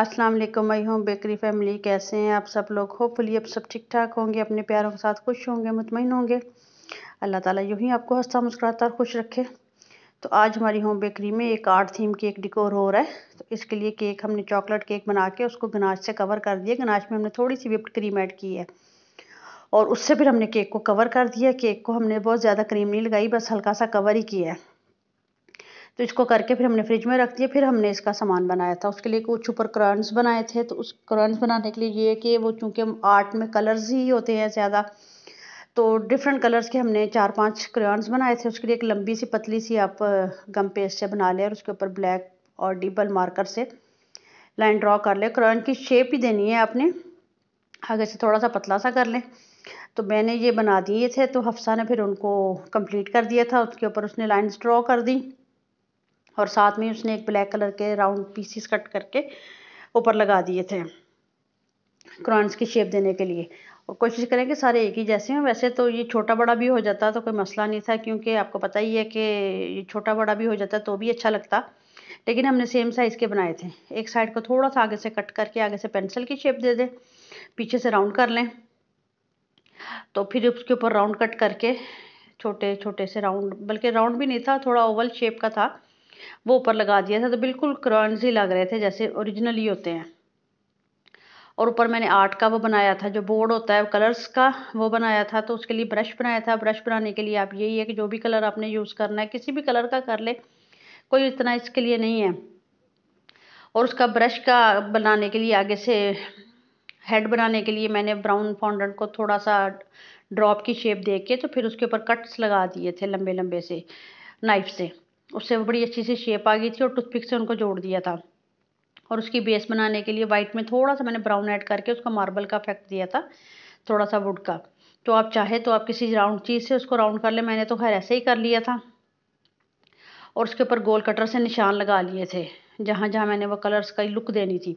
अस्सलाम वालेकुम मैं हूँ बेकरी फैमिली कैसे हैं आप सब लोग होपफुली आप सब ठीक ठाक होंगे अपने प्यारों के साथ खुश होंगे मुतमिन होंगे अल्लाह ताला यूँ ही आपको हंसता मुस्कुराता और खुश रखे तो आज हमारी होम बेकरी में एक आर्ट थीम केक डिकोर हो रहा है तो इसके लिए केक हमने चॉकलेट केक बना के उसको गनाश से कवर कर दिया गनाज में हमने थोड़ी सी विप्ड क्रीम ऐड की है और उससे फिर हमने केक को कवर कर दिया केक को हमने बहुत ज़्यादा क्रीम नहीं लगाई बस हल्का सा कवर ही किया है तो इसको करके फिर हमने फ्रिज में रख दिया फिर हमने इसका सामान बनाया था उसके लिए कुछ ऊपर क्रॉन्स बनाए थे तो उस क्रॉन्स बनाने के लिए ये कि वो चूँकि हम आर्ट में कलर्स ही होते हैं ज़्यादा तो डिफरेंट कलर्स के हमने चार पांच क्रेयॉन्स बनाए थे उसके लिए एक लंबी सी पतली सी आप गम पेस्ट से बना लें और उसके ऊपर ब्लैक और डिबल मार्कर से लाइन ड्रॉ कर लें क्रेयॉन की शेप ही देनी है आपने आगे से थोड़ा सा पतला सा कर लें तो मैंने ये बना दिए थे तो हफ्सा ने फिर उनको कंप्लीट कर दिया था उसके ऊपर उसने लाइन्स ड्रॉ कर दी और साथ में उसने एक ब्लैक कलर के राउंड पीसीस कट करके ऊपर लगा दिए थे क्रॉन्स की शेप देने के लिए और कोशिश करें कि सारे एक ही जैसे हैं वैसे तो ये छोटा बड़ा भी हो जाता तो कोई मसला नहीं था क्योंकि आपको पता ही है कि ये छोटा बड़ा भी हो जाता तो भी अच्छा लगता लेकिन हमने सेम साइज़ के बनाए थे एक साइड को थोड़ा सा आगे से कट करके आगे से पेंसिल की शेप दे दें पीछे से राउंड कर लें तो फिर उसके ऊपर राउंड कट करके छोटे छोटे से राउंड बल्कि राउंड भी नहीं था थोड़ा ओवल शेप का था वो ऊपर लगा दिया था तो बिल्कुल क्रॉन्स ही लग रहे थे जैसे ओरिजिनल ही होते हैं और ऊपर मैंने आर्ट का वो बनाया था जो बोर्ड होता है कलर्स का वो बनाया था तो उसके लिए ब्रश बनाया था ब्रश बनाने के लिए आप यही है कि जो भी कलर आपने यूज़ करना है किसी भी कलर का कर ले कोई इतना इसके लिए नहीं है और उसका ब्रश का बनाने के लिए आगे से हेड बनाने के लिए मैंने ब्राउन फाउंडेंट को थोड़ा सा ड्रॉप की शेप दे के तो फिर उसके ऊपर कट्स लगा दिए थे लंबे लंबे से नाइफ से उससे बड़ी अच्छी सी शेप आ गई थी और टूथपिक से उनको जोड़ दिया था और उसकी बेस बनाने के लिए वाइट में थोड़ा सा मैंने ब्राउन ऐड करके उसका मार्बल का इफेक्ट दिया था थोड़ा सा वुड का तो आप चाहे तो आप किसी राउंड चीज़ से उसको राउंड कर ले मैंने तो खैर ऐसे ही कर लिया था और उसके ऊपर गोल कटर से निशान लगा लिए थे जहाँ जहाँ मैंने वो कलर्स का लुक देनी थी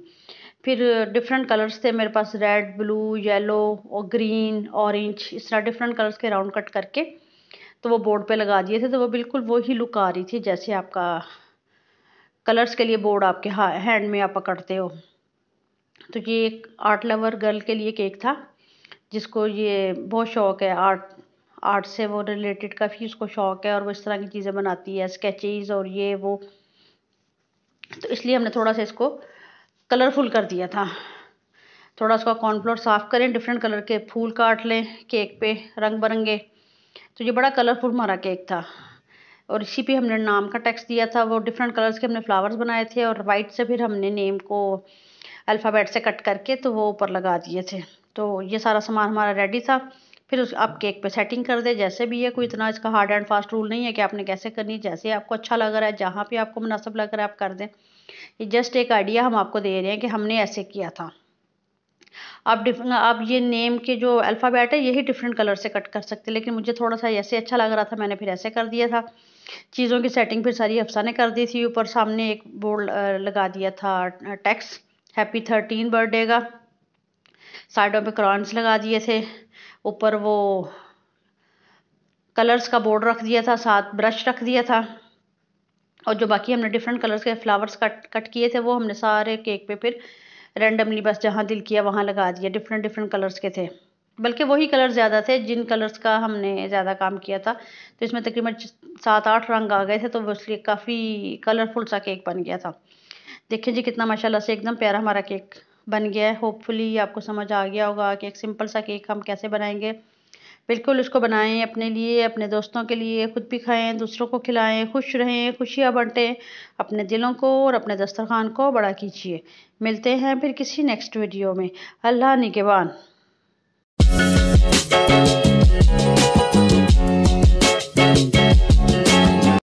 फिर डिफरेंट कलर्स थे मेरे पास रेड ब्लू येलो और ग्रीन ऑरेंज इस तरह डिफरेंट कलर्स के राउंड कट करके तो वो बोर्ड पे लगा दिए थे तो वो बिल्कुल वही लुक आ रही थी जैसे आपका कलर्स के लिए बोर्ड आपके हा, हैंड में आप पकड़ते हो तो ये एक आर्ट लवर गर्ल के लिए केक था जिसको ये बहुत शौक है आर्ट आर्ट से वो रिलेटेड काफ़ी उसको शौक है और वो इस तरह की चीज़ें बनाती है स्केचेज और ये वो तो इसलिए हमने थोड़ा सा इसको कलरफुल कर दिया था थोड़ा उसका कॉर्नफ्लोर साफ़ करें डिफरेंट कलर के फूल काट लें केक पे रंग बिरंगे तो ये बड़ा कलरफुल हमारा केक था और इसी पे हमने नाम का टेक्स्ट दिया था वो डिफरेंट कलर्स के हमने फ्लावर्स बनाए थे और वाइट से फिर हमने नेम को अल्फ़ाबेट से कट करके तो वो ऊपर लगा दिए थे तो ये सारा सामान हमारा रेडी था फिर उस आप केक पे सेटिंग कर दें जैसे भी है कोई इतना इसका हार्ड एंड फास्ट रूल नहीं है कि आपने कैसे करनी जैसे आपको अच्छा लग रहा है जहाँ पर आपको मुनासिब लग रहा है आप कर दें ये जस्ट एक आइडिया हम आपको दे रहे हैं कि हमने ऐसे किया था आप डिफ आप ये नेम के जो अल्फ़ाबेट है यही डिफरेंट कलर से कट कर सकते लेकिन मुझे थोड़ा सा ऐसे अच्छा लग रहा था मैंने फिर ऐसे कर दिया था चीज़ों की सेटिंग फिर सारी अफसा ने कर दी थी ऊपर सामने एक बोर्ड लगा दिया था टैक्स हैप्पी थर्टीन बर्थडे का साइडों पे क्रॉन्स लगा दिए थे ऊपर वो कलर्स का बोर्ड रख दिया था साथ ब्रश रख दिया था और जो बाकी हमने डिफरेंट कलर्स के फ्लावर्स कट कट किए थे वो हमने सारे केक पे फिर रेंडमली बस जहाँ दिल किया वहाँ लगा दिया डिफरेंट डिफरेंट कलर्स के थे बल्कि वही कलर ज़्यादा थे जिन कलर्स का हमने ज़्यादा काम किया था तो इसमें तकरीबन सात आठ रंग आ गए थे तो इसलिए काफ़ी कलरफुल सा केक बन गया था देखें जी कितना माशाल्लाह से एकदम प्यारा हमारा केक बन गया है होपफुली आपको समझ आ गया होगा कि एक सिंपल सा केक हम कैसे बनाएंगे बिल्कुल उसको बनाएं अपने लिए अपने दोस्तों के लिए खुद भी खाएं दूसरों को खिलाएं खुश रहें खुशियाँ बांटें अपने दिलों को और अपने दस्तरखान को बड़ा कीजिए मिलते हैं फिर किसी नेक्स्ट वीडियो में अल्लाह निगेबान